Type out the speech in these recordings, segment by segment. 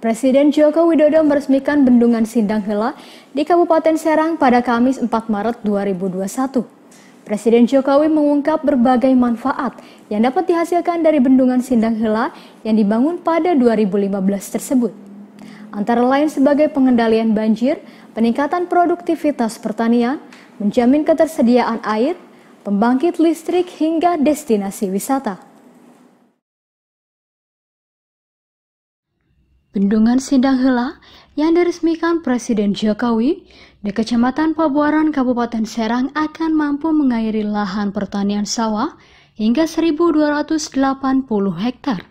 Presiden Joko Widodo meresmikan Bendungan Sindang Hela di Kabupaten Serang pada Kamis 4 Maret 2021. Presiden Jokowi mengungkap berbagai manfaat yang dapat dihasilkan dari Bendungan Sindang Hela yang dibangun pada 2015 tersebut. Antara lain sebagai pengendalian banjir, peningkatan produktivitas pertanian, menjamin ketersediaan air, pembangkit listrik hingga destinasi wisata. Bendungan Sindanghela yang diresmikan Presiden Jokowi di Kecamatan Pabuaran Kabupaten Serang akan mampu mengairi lahan pertanian sawah hingga 1.280 hektar.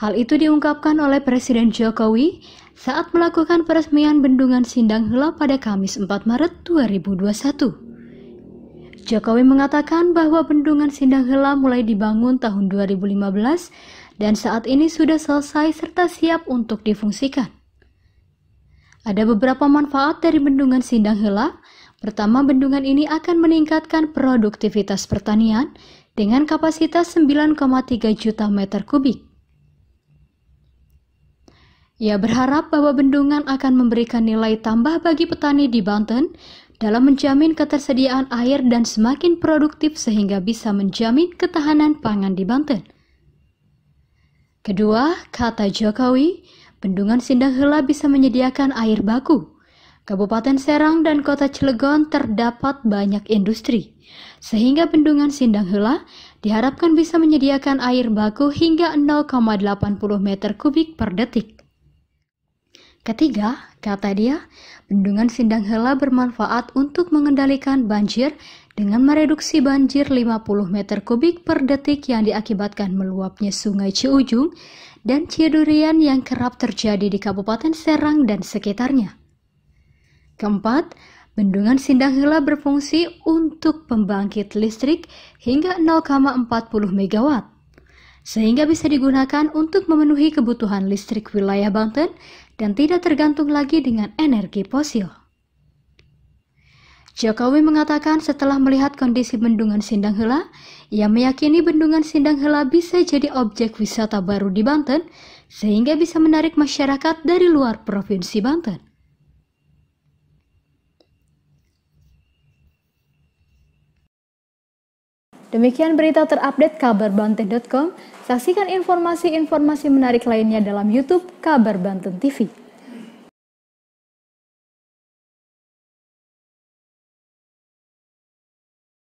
Hal itu diungkapkan oleh Presiden Jokowi saat melakukan peresmian Bendungan Sindanghela pada Kamis 4 Maret 2021. Jokowi mengatakan bahwa bendungan Sindang Hela mulai dibangun tahun 2015 dan saat ini sudah selesai serta siap untuk difungsikan. Ada beberapa manfaat dari bendungan Sindang Hela. Pertama, bendungan ini akan meningkatkan produktivitas pertanian dengan kapasitas 9,3 juta meter kubik. Ia berharap bahwa bendungan akan memberikan nilai tambah bagi petani di Banten dalam menjamin ketersediaan air dan semakin produktif sehingga bisa menjamin ketahanan pangan di Banten. Kedua, kata Jokowi, Bendungan Sindang bisa menyediakan air baku. Kabupaten Serang dan Kota Cilegon terdapat banyak industri, sehingga Bendungan Sindang diharapkan bisa menyediakan air baku hingga 0,80 meter kubik per detik. Ketiga, kata dia, bendungan sindang hela bermanfaat untuk mengendalikan banjir dengan mereduksi banjir 50 meter kubik per detik yang diakibatkan meluapnya sungai Ciujung dan Ciedurian yang kerap terjadi di Kabupaten Serang dan sekitarnya. Keempat, bendungan Sindanghela berfungsi untuk pembangkit listrik hingga 0,40 MW, sehingga bisa digunakan untuk memenuhi kebutuhan listrik wilayah Banten dan tidak tergantung lagi dengan energi fosil. Jokowi mengatakan setelah melihat kondisi bendungan Sindang Hela, ia meyakini bendungan Sindang Hela bisa jadi objek wisata baru di Banten sehingga bisa menarik masyarakat dari luar provinsi Banten. Demikian berita terupdate kabar Banten.com. Saksikan informasi-informasi menarik lainnya dalam YouTube Kabar Banten TV.